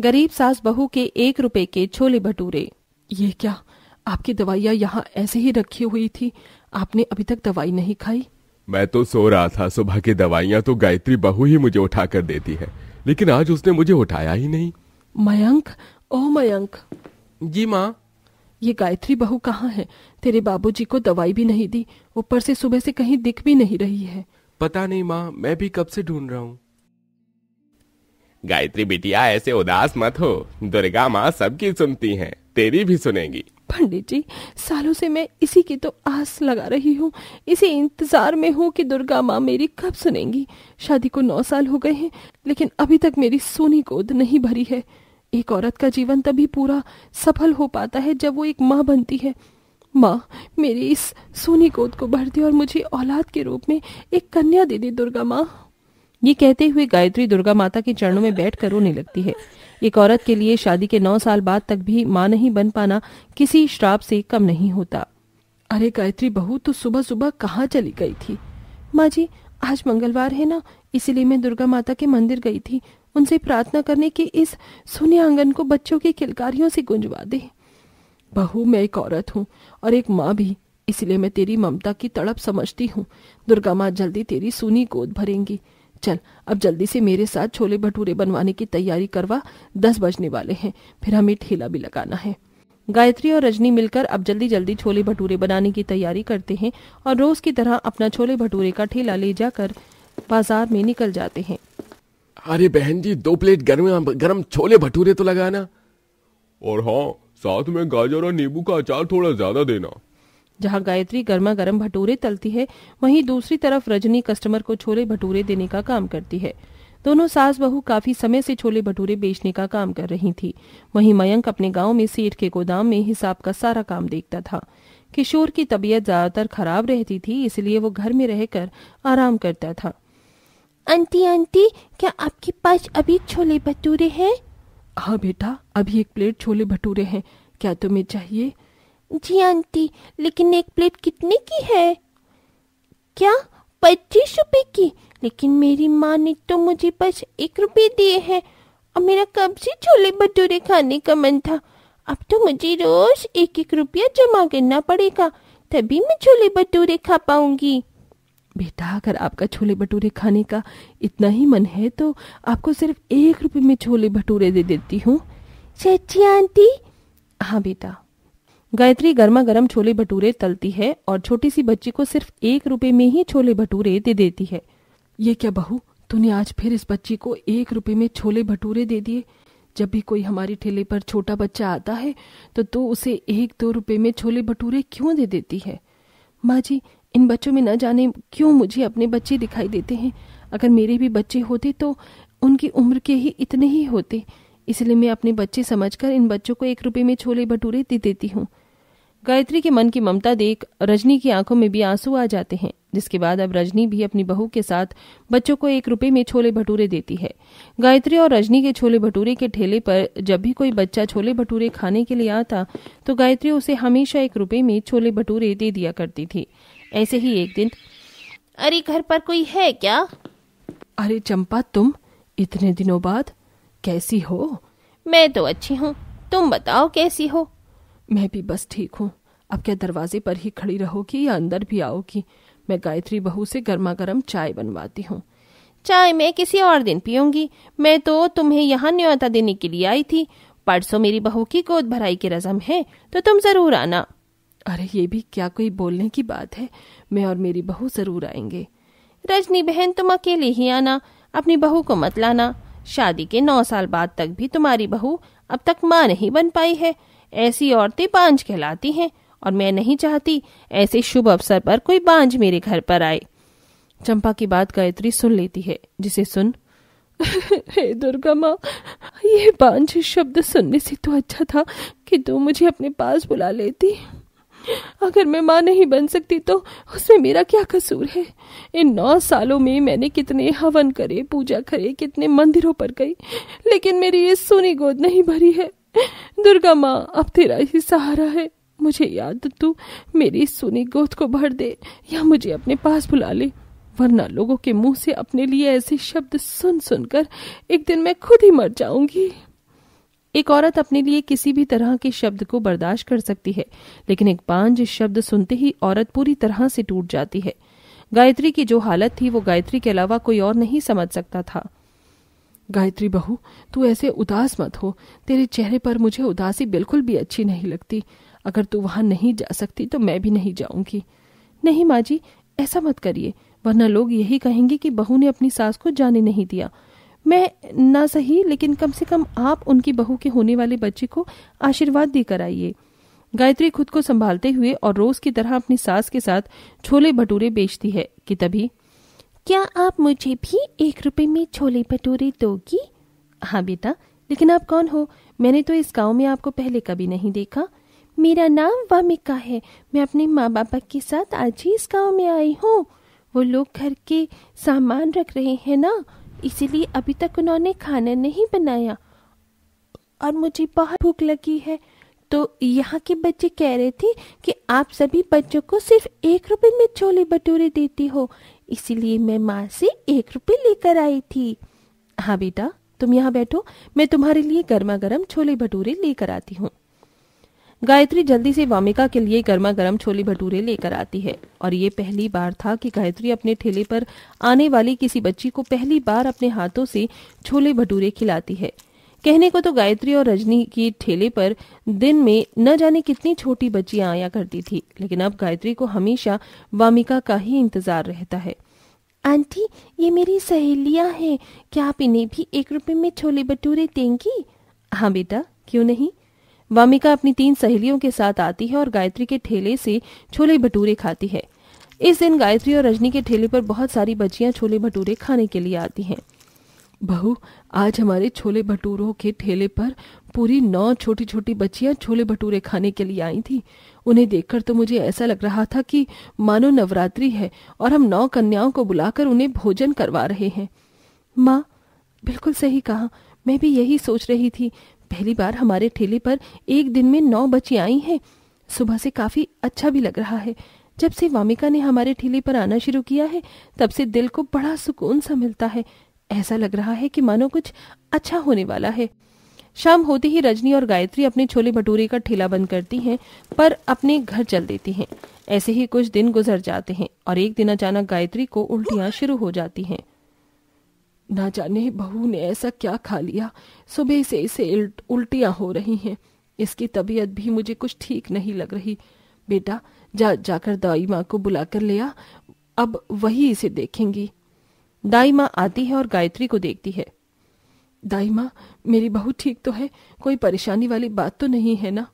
गरीब सास बहू के एक रुपए के छोले भटूरे ये क्या आपकी दवाइयाँ यहाँ ऐसे ही रखी हुई थी आपने अभी तक दवाई नहीं खाई मैं तो सो रहा था सुबह की दवाइयाँ तो गायत्री बहू ही मुझे उठा कर देती है लेकिन आज उसने मुझे उठाया ही नहीं मयंक ओ मयंक जी माँ ये गायत्री बहू कहाँ है तेरे बाबूजी को दवाई भी नहीं दी ऊपर से सुबह से कहीं दिख भी नहीं रही है पता नहीं माँ मैं भी कब से ढूंढ रहा हूँ गायत्री बेटिया ऐसे उदास मत हो दुर्गा माँ सबकी सुनती है तेरी भी सुनेगी पंडित जी सालों से मैं इसी की तो आस लगा रही हूँ इसी इंतजार में हूँ कि दुर्गा माँ मेरी कब सुनेंगी शादी को नौ साल हो गए हैं लेकिन अभी तक मेरी सोनी गोद नहीं भरी है एक औरत का जीवन तभी पूरा सफल हो पाता है जब वो एक माँ बनती है माँ मेरी इस सोनी गोद को भर दे और मुझे औलाद के रूप में एक कन्या दे दे दुर्गा माँ ये कहते हुए गायत्री दुर्गा माता के चरणों में बैठ कर रोने लगती है एक औरत के लिए शादी के नौ साल बाद तक भी माँ नहीं बन पाना किसी श्राप से कम नहीं होता अरे गायत्री बहू तो सुबह सुबह कहाँ चली गई थी माँ जी आज मंगलवार है ना इसीलिए मैं दुर्गा माता के मंदिर गई थी उनसे प्रार्थना करने की इस सुने आंगन को बच्चों की किलकारियों से गुंजवा दे बहू मैं एक औरत हूँ और एक माँ भी इसलिए मैं तेरी ममता की तड़प समझती हूँ दुर्गा माँ जल्दी तेरी सुनी गोद भरेंगी चल अब जल्दी से मेरे साथ छोले भटूरे बनवाने की तैयारी करवा दस बजने वाले हैं फिर हमें ठेला भी लगाना है गायत्री और रजनी मिलकर अब जल्दी जल्दी छोले भटूरे बनाने की तैयारी करते हैं और रोज की तरह अपना छोले भटूरे का ठेला ले जाकर बाजार में निकल जाते हैं अरे बहन जी दो प्लेट गर्म गर्म छोले भटूरे तो लगाना और हाँ साथ में गाजर और नींबू का अचार थोड़ा ज्यादा देना जहां गायत्री गर्मा गर्म भटूरे तलती है वहीं दूसरी तरफ रजनी कस्टमर को छोले भटूरे देने का काम करती है दोनों सास बहू काफी समय से छोले भटूरे बेचने का काम कर रही थी वहीं मयंक अपने गांव में सेठ के गोदाम में हिसाब का सारा काम देखता था किशोर की तबीयत ज्यादातर खराब रहती थी इसलिए वो घर में रहकर आराम करता था आंटी आंटी क्या आपके पास अभी छोले भटूरे हैं हाँ बेटा अभी एक प्लेट छोले भटूरे हैं क्या तुम्हें चाहिए जी आंटी लेकिन एक प्लेट कितने की है क्या पच्चीस रुपए की लेकिन मेरी माँ ने तो मुझे बस एक रुपए दिए हैं और मेरा कब से छोले भटूरे खाने का मन था अब तो मुझे रोज एक एक रुपया जमा करना पड़ेगा तभी मैं छोले भटूरे खा पाऊंगी बेटा अगर आपका छोले भटूरे खाने का इतना ही मन है तो आपको सिर्फ एक रुपये में छोले भटूरे दे देती हूँ सच्ची आंटी हाँ बेटा गायत्री गर्मा गर्म छोले भटूरे तलती है और छोटी सी बच्ची को सिर्फ एक रुपए में ही छोले भटूरे दे देती है ये क्या बहू तूने आज फिर इस बच्ची को एक रुपए में छोले भटूरे दे दिए जब भी कोई हमारे ठेले पर छोटा बच्चा आता है तो तू तो उसे एक दो रुपए में छोले भटूरे क्यों दे देती है माँ जी इन बच्चों में न जाने क्यों मुझे अपने बच्चे दिखाई देते हैं अगर मेरे भी बच्चे होते तो उनकी उम्र के ही इतने ही होते इसलिए मैं अपने बच्चे समझकर इन बच्चों को एक रुपए में छोले भटूरे दे देती हूँ गायत्री के मन की ममता देख रजनी की आंखों में भी आंसू आ जाते हैं जिसके बाद अब रजनी भी अपनी बहू के साथ बच्चों को एक रुपए में छोले भटूरे देती है गायत्री और रजनी के छोले भटूरे के ठेले पर जब भी कोई बच्चा छोले भटूरे खाने के लिए आता तो गायत्री उसे हमेशा एक रुपए में छोले भटूरे दे दिया करती थी ऐसे ही एक दिन अरे घर पर कोई है क्या अरे चंपा तुम इतने दिनों बाद कैसी हो मैं तो अच्छी हूँ तुम बताओ कैसी हो मैं भी बस ठीक हूँ अब क्या दरवाजे पर ही खड़ी रहोगी या अंदर भी आओगी मैं गायत्री बहू से गर्मा गर्म चाय बनवाती हूँ चाय मैं किसी और दिन पीऊंगी मैं तो तुम्हें यहाँ न्योता देने के लिए आई थी परसों मेरी बहू की गोद भराई की रजम है तो तुम जरूर आना अरे ये भी क्या कोई बोलने की बात है मैं और मेरी बहू जरूर आएंगे रजनी बहन तुम अकेले ही आना अपनी बहू को मत लाना शादी के नौ साल बाद तक भी तुम्हारी बहू अब तक माँ नहीं बन पाई है ऐसी औरतें बांझ कहलाती हैं और मैं नहीं चाहती ऐसे शुभ अवसर पर कोई बांझ मेरे घर पर आए चंपा की बात गायत्री सुन लेती है जिसे सुन हे दुर्गा माँ ये बांझ शब्द सुनने से तो अच्छा था कि तू मुझे अपने पास बुला लेती अगर मैं माँ नहीं बन सकती तो उसमें मेरा क्या कसूर है इन नौ सालों में मैंने कितने हवन करे पूजा करे कितने मंदिरों पर गई लेकिन मेरी ये सोनी गोद नहीं भरी है दुर्गा माँ अब तेरा ही सहारा है मुझे याद तू मेरी सोनी गोद को भर दे या मुझे अपने पास बुला ले वरना लोगों के मुंह से अपने लिए ऐसे शब्द सुन सुनकर एक दिन मैं खुद ही मर जाऊंगी एक औरत अपने लिए किसी भी तरह के शब्द को बर्दाश्त कर सकती है लेकिन एक पांच शब्द सुनते ही औरत पूरी तरह से टूट जाती है गायत्री की जो हालत थी वो गायत्री के अलावा कोई और नहीं समझ सकता था गायत्री बहू तू ऐसे उदास मत हो तेरे चेहरे पर मुझे उदासी बिल्कुल भी अच्छी नहीं लगती अगर तू वहां नहीं जा सकती तो मैं भी नहीं जाऊंगी नहीं माँ जी ऐसा मत करिए वरना लोग यही कहेंगे कि बहू ने अपनी सास को जाने नहीं दिया मैं ना सही लेकिन कम से कम आप उनकी बहू के होने वाले बच्चे को आशीर्वाद देकर आइए गायत्री खुद को संभालते हुए और रोज की तरह अपनी सास के साथ छोले भटूरे बेचती है कि तभी क्या आप मुझे भी एक रुपए में छोले भटूरे दोगी हाँ बेटा लेकिन आप कौन हो मैंने तो इस गांव में आपको पहले कभी नहीं देखा मेरा नाम वामिका है मैं अपने माँ बापा के साथ आज ही इस गांव में आई हूँ वो लोग घर के सामान रख रहे हैं ना इसीलिए अभी तक उन्होंने खाना नहीं बनाया और मुझे बहुत भूख लगी है तो यहाँ के बच्चे कह रहे थे कि आप सभी बच्चों को सिर्फ एक रुपए में छोले भटूरे देती हो इसीलिए मैं माँ से एक रुपए लेकर आई थी हाँ बेटा तुम यहाँ बैठो मैं तुम्हारे लिए गर्मा गर्म छोले भटूरे लेकर आती हूँ गायत्री जल्दी से वामिका के लिए गर्मा गर्म छोले भटूरे लेकर आती है और ये पहली बार था कि गायत्री अपने ठेले पर आने वाली किसी बच्ची को पहली बार अपने हाथों से छोले भटूरे खिलाती है कहने को तो गायत्री और रजनी की ठेले पर दिन में न जाने कितनी छोटी बच्चियां आया करती थी लेकिन अब गायत्री को हमेशा वामिका का ही इंतजार रहता है आंटी ये मेरी सहेलियां हैं क्या आप इन्हें भी एक रुपए में छोले भटूरे देंगी हाँ बेटा क्यों नहीं वामिका अपनी तीन सहेलियों के साथ आती है और गायत्री के ठेले से छोले भटूरे खाती है इस दिन गायत्री और रजनी के ठेले पर बहुत सारी बच्चियां छोले भटूरे खाने के लिए आती हैं बहू आज हमारे छोले भटूरों के ठेले पर पूरी नौ छोटी छोटी बच्चियां छोले भटूरे खाने के लिए आई थी उन्हें देखकर तो मुझे ऐसा लग रहा था कि मानो नवरात्रि है और हम नौ कन्याओं को बुलाकर उन्हें भोजन करवा रहे हैं माँ बिल्कुल सही कहा मैं भी यही सोच रही थी पहली बार हमारे ठेले पर एक दिन में नौ बच्ची आई हैं सुबह से काफी अच्छा भी लग रहा है जब से वामिका ने हमारे ठेले पर आना शुरू किया है तब से दिल को बड़ा सुकून सा मिलता है ऐसा लग रहा है कि मानो कुछ अच्छा होने वाला है शाम होते ही रजनी और गायत्री अपने छोले भटूरे का ठेला बंद करती हैं पर अपने घर चल देती हैं ऐसे ही कुछ दिन गुजर जाते हैं और एक दिन अचानक गायत्री को उल्टियां शुरू हो जाती हैं ना जाने बहू ने ऐसा क्या खा लिया सुबह से इसे उल्टियां हो रही हैं इसकी तबीयत भी मुझे कुछ ठीक नहीं लग रही बेटा जा जाकर दाई माँ को बुलाकर ले आ अब वही इसे देखेंगी दाई माँ आती है और गायत्री को देखती है दाई माँ मेरी बहू ठीक तो है कोई परेशानी वाली बात तो नहीं है ना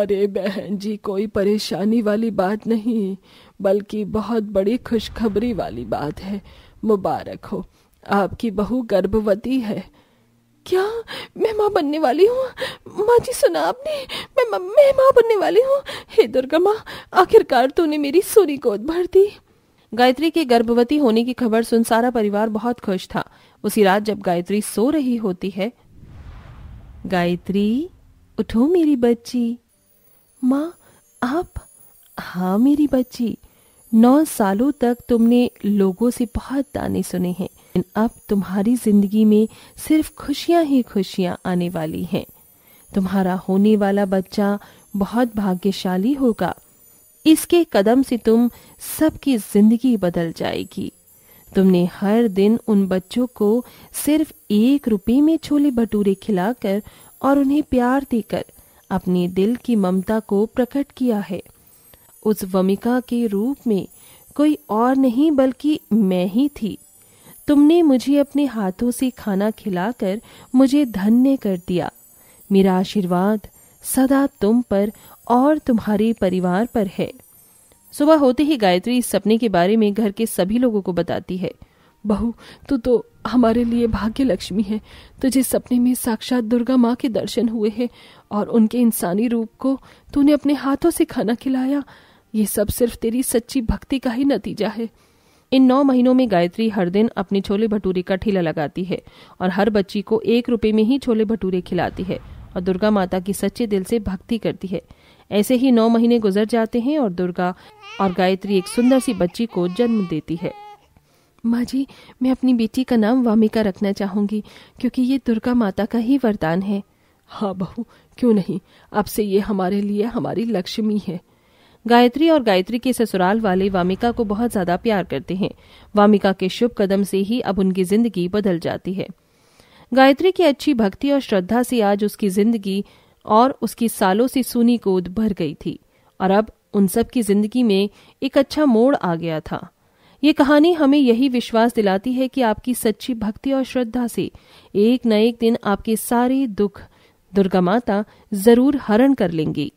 अरे बहन जी कोई परेशानी वाली बात नहीं बल्कि बहुत बड़ी खुशखबरी वाली बात है मुबारक हो आपकी बहू गर्भवती है क्या मैं माँ बनने वाली हूँ माँ जी सुना आपने मैं मैं माँ बनने वाली हूँ हे दुर्गा माँ आखिरकार तूने मेरी सोनी गोद भर दी गायत्री के गर्भवती होने की खबर सुन सारा परिवार बहुत खुश था उसी रात जब गायत्री सो रही होती है गायत्री उठो मेरी बच्ची माँ आप हाँ मेरी बच्ची नौ सालों तक तुमने लोगों से बहुत ताने सुने हैं लेकिन अब तुम्हारी जिंदगी में सिर्फ खुशियां ही खुशियां आने वाली हैं तुम्हारा होने वाला बच्चा बहुत भाग्यशाली होगा इसके कदम से तुम सबकी जिंदगी बदल जाएगी तुमने हर दिन उन बच्चों को सिर्फ एक रुपये में छोले भटूरे खिलाकर और उन्हें प्यार देकर अपने दिल की ममता को प्रकट किया है उस वमिका के रूप में कोई और नहीं बल्कि मैं ही थी तुमने मुझे अपने हाथों से खाना खिलाकर मुझे धन्य कर दिया मेरा आशीर्वाद सदा तुम पर और तुम्हारे परिवार पर है सुबह होते ही गायत्री इस सपने के बारे में घर के सभी लोगों को बताती है बहू तू तो हमारे लिए भाग्य लक्ष्मी है तुझे सपने में साक्षात दुर्गा माँ के दर्शन हुए हैं और उनके इंसानी रूप को तूने अपने हाथों से खाना खिलाया ये सब सिर्फ तेरी सच्ची भक्ति का ही नतीजा है इन नौ महीनों में गायत्री हर दिन अपने छोले भटूरे का ठेला लगाती है और हर बच्ची को एक रुपए में ही छोले भटूरे खिलाती है और दुर्गा माता की सच्चे दिल से भक्ति करती है ऐसे ही नौ महीने गुजर जाते हैं और दुर्गा और गायत्री एक सुंदर सी बच्ची को जन्म देती है माँ जी मैं अपनी बेटी का नाम वामिका रखना चाहूंगी क्योंकि ये दुर्गा माता का ही वरदान है हाँ बहू क्यों नहीं अब से ये हमारे लिए हमारी लक्ष्मी है गायत्री और गायत्री के ससुराल वाले वामिका को बहुत ज्यादा प्यार करते हैं वामिका के शुभ कदम से ही अब उनकी जिंदगी बदल जाती है गायत्री की अच्छी भक्ति और श्रद्धा से आज उसकी जिंदगी और उसकी सालों से सुनी गोद भर गई थी और अब उन सब की जिंदगी में एक अच्छा मोड़ आ गया था ये कहानी हमें यही विश्वास दिलाती है कि आपकी सच्ची भक्ति और श्रद्धा से एक न एक दिन आपके सारे दुख दुर्गा माता जरूर हरण कर लेंगी